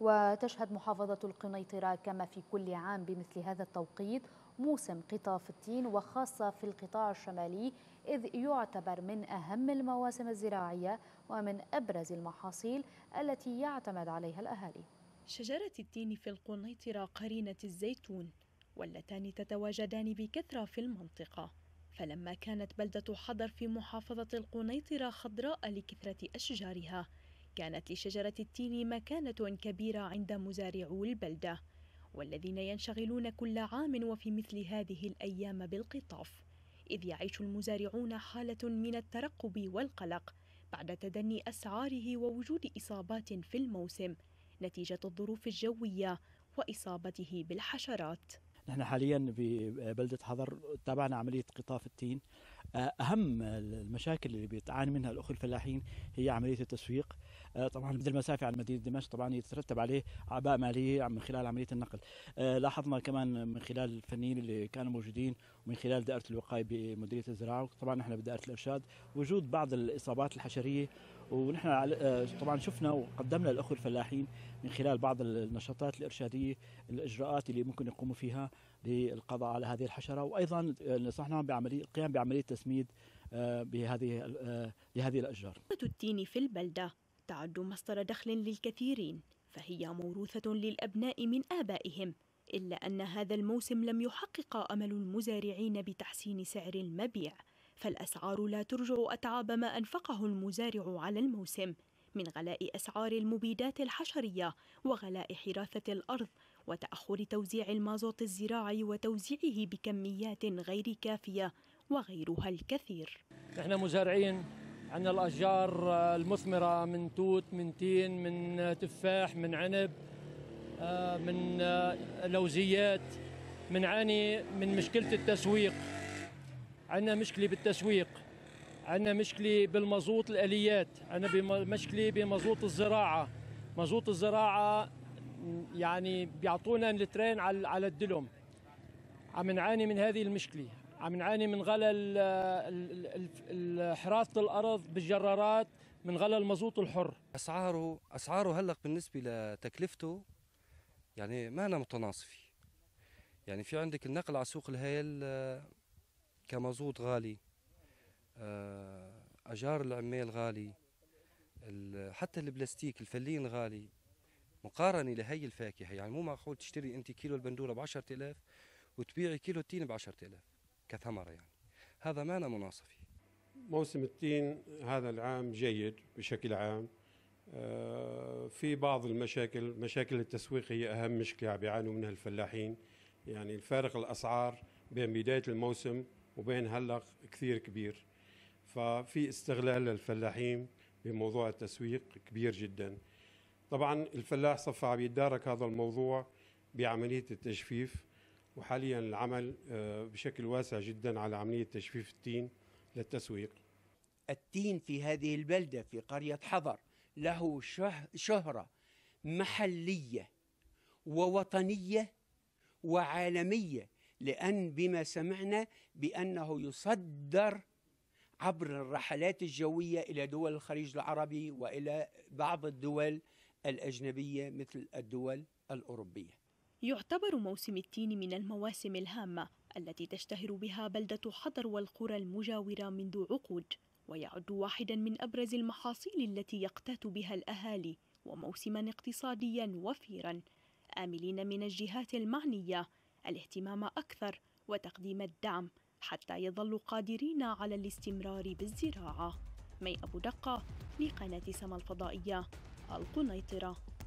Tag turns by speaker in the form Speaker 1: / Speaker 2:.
Speaker 1: وتشهد محافظة القنيطرة كما في كل عام بمثل هذا التوقيت موسم قطاف التين وخاصة في القطاع الشمالي إذ يعتبر من أهم المواسم الزراعية ومن أبرز المحاصيل التي يعتمد عليها الأهالي شجرة التين في القنيطرة قرينة الزيتون واللتان تتواجدان بكثرة في المنطقة فلما كانت بلدة حضر في محافظة القنيطرة خضراء لكثرة أشجارها كانت لشجرة التين مكانة كبيرة عند مزارعو البلدة والذين ينشغلون كل عام وفي مثل هذه الأيام بالقطاف إذ يعيش المزارعون حالة من الترقب والقلق بعد تدني أسعاره ووجود إصابات في الموسم نتيجة الظروف الجوية وإصابته بالحشرات
Speaker 2: نحن حاليا في بلدة حضر تابعنا عملية قطاف التين أهم المشاكل اللي بيتعاني منها الأخوة الفلاحين هي عملية التسويق آه، طبعا مثل المسافة عن مدينة دمشق طبعا يترتب عليه أعباء مالية من خلال عملية النقل آه، لاحظنا كمان من خلال الفنيين اللي كانوا موجودين ومن خلال دائرة الوقاية بمديرية الزراعة وطبعا نحن بدائرة الإرشاد وجود بعض الإصابات الحشرية ونحن آه، طبعا شفنا وقدمنا للاخوه الفلاحين من خلال بعض النشاطات الارشاديه الاجراءات اللي ممكن يقوموا فيها للقضاء على هذه الحشره وايضا آه، نصحناهم بعمليه القيام بعمليه تسميد آه، بهذه لهذه الاشجار.
Speaker 1: التين في البلده تعد مصدر دخل للكثيرين فهي موروثه للابناء من ابائهم الا ان هذا الموسم لم يحقق امل المزارعين بتحسين سعر المبيع فالأسعار لا ترجع أتعاب ما أنفقه المزارع على الموسم من غلاء أسعار المبيدات الحشرية وغلاء حراثة الأرض وتأخر توزيع المازوت الزراعي وتوزيعه بكميات غير كافية وغيرها الكثير
Speaker 3: نحن مزارعين عندنا الأشجار المثمرة من توت من تين من تفاح من عنب آه، من آه، لوزيات بنعاني من, من مشكلة التسويق عندنا مشكله بالتسويق عندنا مشكله بالمزوط الاليات عندنا مشكله بمزوط الزراعه مزوط الزراعه يعني بيعطونا الترين على على الدلم عم نعاني من هذه المشكله عم نعاني من غلا حراسه الارض بالجرارات من غلا المزوط الحر اسعاره اسعاره هلق بالنسبه لتكلفته يعني ما أنا متناصفي يعني في عندك النقل على سوق الهيل كمازوت غالي آه، أجار العمال غالي حتى البلاستيك الفلين غالي مقارنة لهي الفاكهة يعني مو معقول تشتري أنت كيلو البندورة ب 10000 وتبيعي كيلو التين
Speaker 4: ب 10000 كثمرة يعني هذا مانا مناصفي موسم التين هذا العام جيد بشكل عام آه، في بعض المشاكل مشاكل التسويق هي أهم مشكلة يعني بيعانوا منها الفلاحين يعني الفارق الأسعار بين بداية الموسم وبين هلق كثير كبير ففي استغلال للفلاحين بموضوع التسويق كبير جدا طبعا الفلاح صفى عم يتدارك هذا الموضوع بعملية التجفيف وحاليا العمل آه، بشكل واسع جدا على عملية تجفيف التين للتسويق التين في هذه البلدة في قرية حضر له شهرة محلية ووطنية وعالمية لأن بما سمعنا بأنه يصدر عبر الرحلات الجوية إلى دول الخليج العربي وإلى بعض الدول الأجنبية مثل الدول الأوروبية
Speaker 1: يعتبر موسم التين من المواسم الهامة التي تشتهر بها بلدة حضر والقرى المجاورة منذ عقود ويعد واحدا من أبرز المحاصيل التي يقتات بها الأهالي وموسما اقتصاديا وفيرا آملين من الجهات المعنية الاهتمام أكثر وتقديم الدعم حتى يظلوا قادرين على الاستمرار بالزراعة مي أبو دقة لقناة سما الفضائية القنيطرة